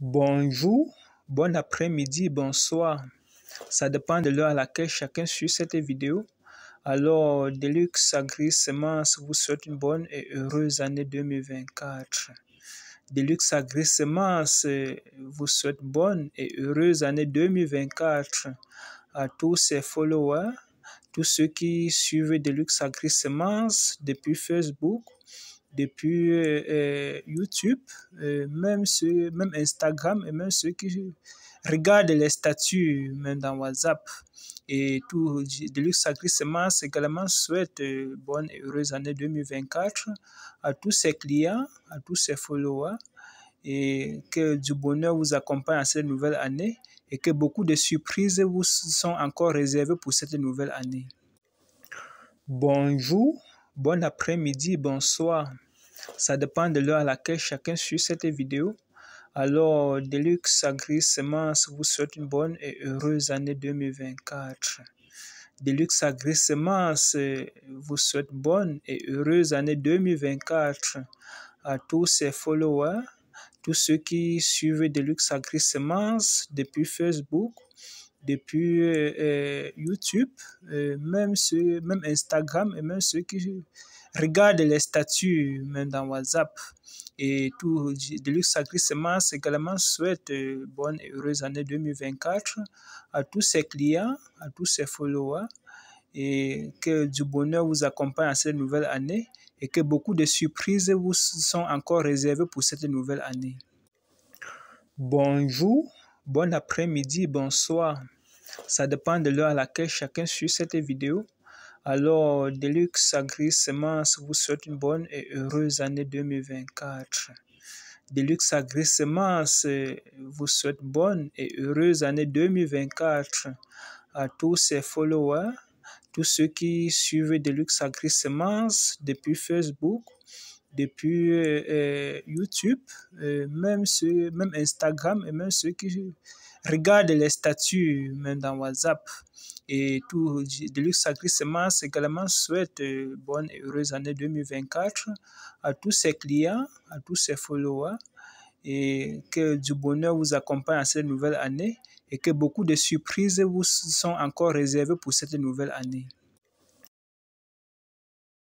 Bonjour, bon après-midi, bonsoir. Ça dépend de l'heure à laquelle chacun suit cette vidéo. Alors, Deluxe Semence vous souhaite une bonne et heureuse année 2024. Deluxe Semence vous souhaite bonne et heureuse année 2024 à tous ses followers, tous ceux qui suivent Deluxe Semence depuis Facebook depuis euh, YouTube, euh, même, même Instagram et même ceux qui regardent les statuts, même dans WhatsApp. Et tout, Deluxe Agrissement également souhaite euh, bonne et heureuse année 2024 à tous ses clients, à tous ses followers, et que du bonheur vous accompagne à cette nouvelle année et que beaucoup de surprises vous sont encore réservées pour cette nouvelle année. Bonjour, bon après-midi, bonsoir. Ça dépend de l'heure à laquelle chacun suit cette vidéo. Alors, Deluxe Agri Semence vous souhaite une bonne et heureuse année 2024. Deluxe Agri Semence euh, vous souhaite bonne et heureuse année 2024 à tous ses followers, tous ceux qui suivent Deluxe Agri Semence depuis Facebook, depuis euh, YouTube, euh, même, même Instagram et même ceux qui regardent les statuts, même dans WhatsApp. Et tout, Deluxe Agrissement également souhaite euh, bonne et heureuse année 2024 à tous ses clients, à tous ses followers, et que du bonheur vous accompagne à cette nouvelle année et que beaucoup de surprises vous sont encore réservées pour cette nouvelle année. Bonjour, bon après-midi, bonsoir. Ça dépend de l'heure à laquelle chacun suit cette vidéo. Alors, Deluxe Agri Semence vous souhaite une bonne et heureuse année 2024. Deluxe Agri Semence vous souhaite bonne et heureuse année 2024 à tous ses followers, tous ceux qui suivent Deluxe Agri Semence depuis Facebook, depuis euh, euh, YouTube, euh, même, même Instagram et même ceux qui regarde les statuts, même dans WhatsApp. Et tout, Deluxe Sacrissement également souhaite euh, bonne et heureuse année 2024 à tous ses clients, à tous ses followers, et que du bonheur vous accompagne à cette nouvelle année et que beaucoup de surprises vous sont encore réservées pour cette nouvelle année.